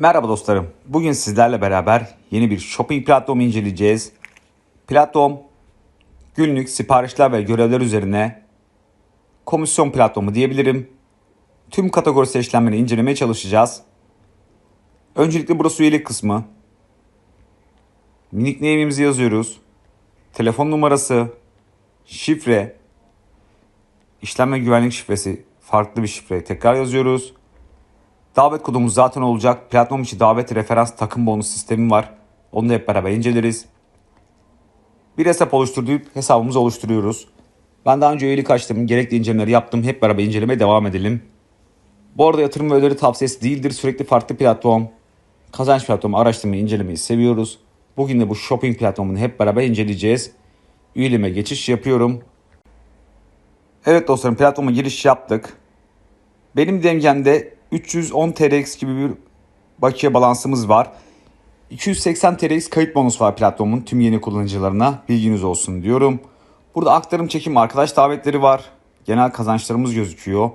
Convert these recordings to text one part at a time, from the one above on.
Merhaba dostlarım. Bugün sizlerle beraber yeni bir shopping platformu inceleyeceğiz. Platform günlük siparişler ve görevler üzerine komisyon platformu diyebilirim. Tüm kategori seçilenleri incelemeye çalışacağız. Öncelikle burası üyelik kısmı. Minik name'imizi yazıyoruz. Telefon numarası, şifre, işlem ve güvenlik şifresi farklı bir şifre tekrar yazıyoruz. Davet kodumuz zaten olacak. Platform içi davet referans takım bonus sistemi var. Onu da hep beraber inceleriz. Bir hesap oluşturduk. Hesabımızı oluşturuyoruz. Ben daha önce üyelik açtım. Gerekli incelemeleri yaptım. Hep beraber incelemeye devam edelim. Bu arada yatırım ve öneri tavsiyesi değildir. Sürekli farklı platform, kazanç platformu araştırmayı, incelemeyi seviyoruz. Bugün de bu shopping platformunu hep beraber inceleyeceğiz. Üyelime geçiş yapıyorum. Evet dostlarım platforma giriş yaptık. Benim dengemde 310 TRX gibi bir bakiye balansımız var. 280 TRX kayıt bonus var platformun tüm yeni kullanıcılarına bilginiz olsun diyorum. Burada aktarım çekim arkadaş davetleri var. Genel kazançlarımız gözüküyor.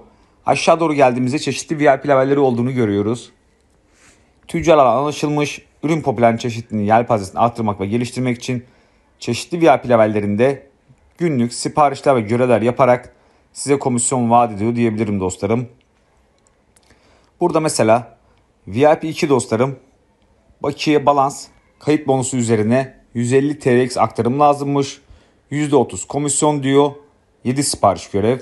Aşağı doğru geldiğimizde çeşitli VIP levelleri olduğunu görüyoruz. Tüccarlar anlaşılmış ürün popüler çeşitini yelpazesini arttırmak ve geliştirmek için çeşitli VIP levellerinde günlük siparişler ve göreler yaparak size komisyon vaat ediyor diyebilirim dostlarım. Burada mesela VIP 2 dostlarım bakiye balans kayıt bonusu üzerine 150 TRX aktarım lazımmış. %30 komisyon diyor. 7 sipariş görev.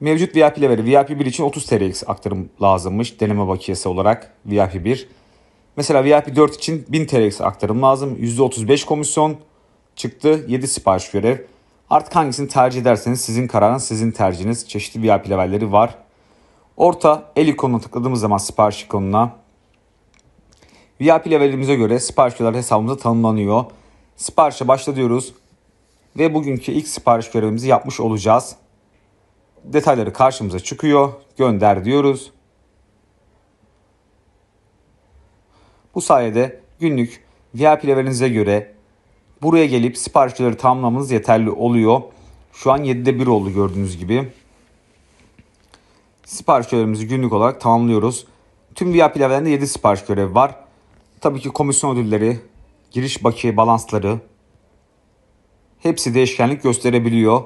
Mevcut VIP'lere VIP 1 için 30 TRX aktarım lazımmış deneme bakiyesi olarak VIP 1. Mesela VIP 4 için 1000 TRX aktarım lazım. %35 komisyon çıktı. 7 sipariş görev. Artık hangisini tercih ederseniz sizin kararınız, sizin tercihiniz. Çeşitli VIP levelleri var. Orta el ikonuna tıkladığımız zaman sipariş ikonuna VIP levelimize göre siparişçiler hesabımıza tanımlanıyor. Siparişe başla diyoruz ve bugünkü ilk sipariş görevimizi yapmış olacağız. Detayları karşımıza çıkıyor. Gönder diyoruz. Bu sayede günlük VIP levelinize göre buraya gelip siparişleri tamamlamanız yeterli oluyor. Şu an 7'de 1 oldu gördüğünüz gibi. Sipariş görevimizi günlük olarak tamamlıyoruz. Tüm VIP'lerden de 7 sipariş görevi var. Tabii ki komisyon ödülleri, giriş bakiye balansları hepsi değişkenlik gösterebiliyor.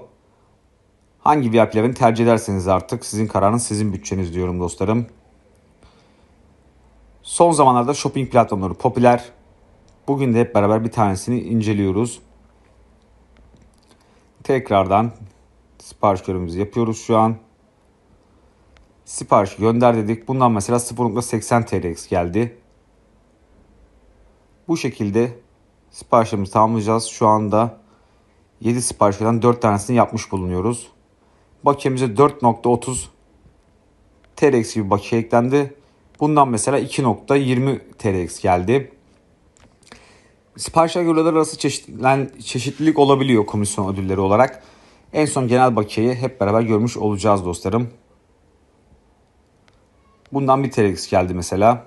Hangi VIP'lerini tercih ederseniz artık sizin kararınız sizin bütçeniz diyorum dostlarım. Son zamanlarda shopping platformları popüler. Bugün de hep beraber bir tanesini inceliyoruz. Tekrardan sipariş görevimizi yapıyoruz şu an. Sipariş gönder dedik. Bundan mesela 0.80 TRX geldi. Bu şekilde siparişlerimizi tamamlayacağız. Şu anda 7 siparişten 4 tanesini yapmış bulunuyoruz. Bakiyemize 4.30 TRX gibi bakiye eklendi. Bundan mesela 2.20 TRX geldi. Siparişler görevler arası çeşitlilik olabiliyor komisyon ödülleri olarak. En son genel bakiyeyi hep beraber görmüş olacağız dostlarım. Bundan bir telex geldi mesela.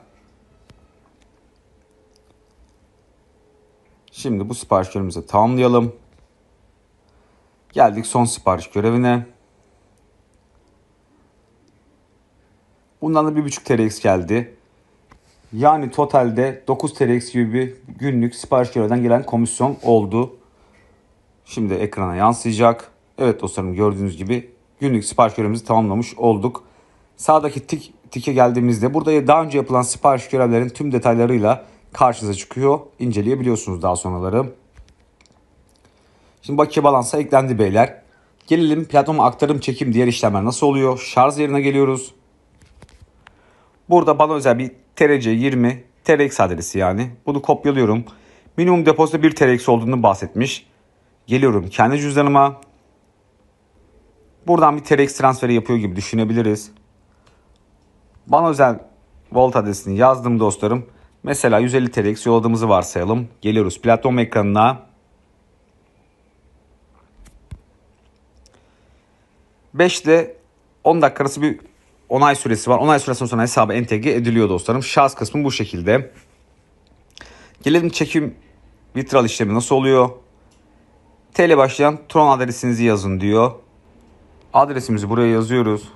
Şimdi bu sipariş görevimizi tamamlayalım. Geldik son sipariş görevine. Bundan da bir buçuk TRX geldi. Yani totalde 9 TRX gibi bir günlük sipariş görevden gelen komisyon oldu. Şimdi ekrana yansıyacak. Evet dostlarım gördüğünüz gibi günlük sipariş görevimizi tamamlamış olduk. Sağdaki tik tike geldiğimizde burada daha önce yapılan sipariş görevlerin tüm detaylarıyla karşınıza çıkıyor. İnceleyebiliyorsunuz daha sonraları. Şimdi bakiye balansa eklendi beyler. Gelelim platforma aktarım çekim diğer işlemler nasıl oluyor? Şarj yerine geliyoruz. Burada bana özel bir TRC20 TRX adresi yani. Bunu kopyalıyorum. Minimum deposita 1 TRX olduğunu bahsetmiş. Geliyorum kendi cüzdanıma. Buradan bir TRX transferi yapıyor gibi düşünebiliriz. Bana özel volt adresini yazdım dostlarım. Mesela 150 TL'lik yolladığımızı varsayalım. Geliyoruz platform ekranına. 5 ile 10 dakika bir onay süresi var. Onay süresinden sonra hesabı entegre ediliyor dostlarım. Şahıs kısmı bu şekilde. Gelelim çekim vitral işlemi nasıl oluyor? TL başlayan Tron adresinizi yazın diyor. Adresimizi buraya yazıyoruz.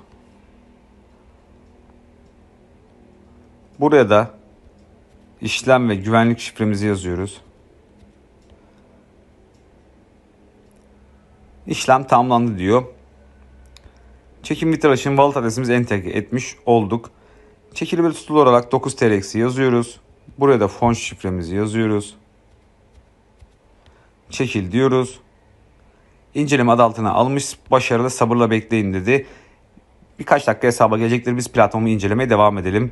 Buraya da işlem ve güvenlik şifremizi yazıyoruz. İşlem tamamlandı diyor. Çekim litraşın wallet adresimizi entegre etmiş olduk. Çekili bir tutul olarak 9 TRX'i yazıyoruz. Buraya da fon şifremizi yazıyoruz. Çekil diyoruz. İnceleme adı altına almış. Başarılı sabırla bekleyin dedi. Birkaç dakika hesaba gelecektir. Biz platformu incelemeye devam edelim.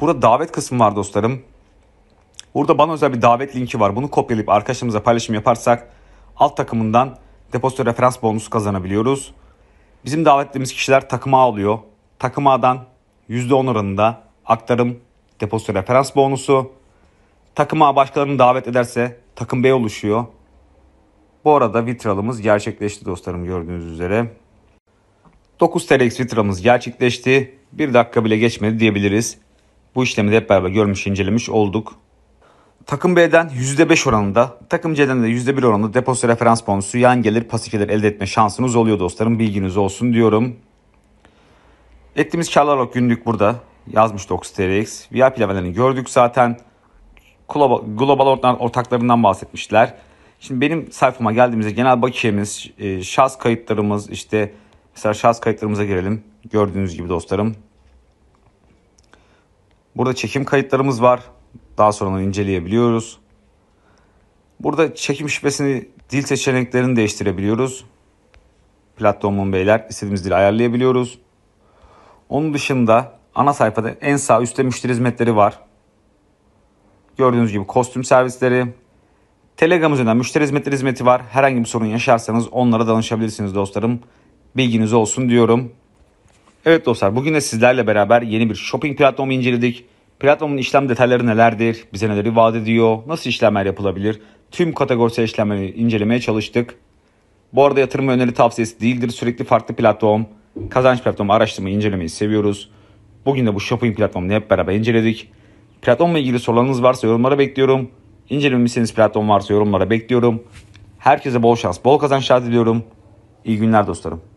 Burada davet kısmı var dostlarım. Burada bana özel bir davet linki var. Bunu kopyalayıp arkadaşımıza paylaşım yaparsak alt takımından depozito referans bonusu kazanabiliyoruz. Bizim davetlediğimiz kişiler takım alıyor, oluyor. Takım A'dan %10 oranında aktarım depozito referans bonusu. Takım A başkalarını davet ederse takım B oluşuyor. Bu arada vitralımız gerçekleşti dostlarım gördüğünüz üzere. 9 TLX vitralımız gerçekleşti. Bir dakika bile geçmedi diyebiliriz. Bu işlemi de hep beraber görmüş incelemiş olduk. Takım B'den %5 oranında, takım C'den de %1 oranında depozito referans bonusu yan gelir pasif gelir elde etme şansınız oluyor dostlarım. Bilginiz olsun diyorum. Ettiğimiz karlar olarak günlük burada yazmış 9 TRX. VIP levelerini gördük zaten. Global, global ortaklarından bahsetmişler. Şimdi benim sayfama geldiğimizde genel bakiyemiz, e, şahs kayıtlarımız işte mesela şahs kayıtlarımıza girelim. Gördüğünüz gibi dostlarım Burada çekim kayıtlarımız var. Daha sonra inceleyebiliyoruz. Burada çekim şifresini dil seçeneklerini değiştirebiliyoruz. Platformun beyler istediğimiz dili ayarlayabiliyoruz. Onun dışında ana sayfada en sağ üstte müşteri hizmetleri var. Gördüğünüz gibi kostüm servisleri, Telegram üzerinden müşteri hizmetleri hizmeti var. Herhangi bir sorun yaşarsanız onlara danışabilirsiniz dostlarım. Bilginiz olsun diyorum. Evet dostlar bugün de sizlerle beraber yeni bir shopping platformu inceledik. Platformun işlem detayları nelerdir, bize neleri vaat ediyor, nasıl işlemler yapılabilir, tüm kategorisel işlemleri incelemeye çalıştık. Bu arada yatırım öneri tavsiyesi değildir. Sürekli farklı platform, kazanç platformu araştırmayı incelemeyi seviyoruz. Bugün de bu shopping platformunu hep beraber inceledik. Platformla ilgili sorularınız varsa yorumlara bekliyorum. İncelemişseniz platform varsa yorumlara bekliyorum. Herkese bol şans, bol kazançlar diliyorum. İyi günler dostlarım.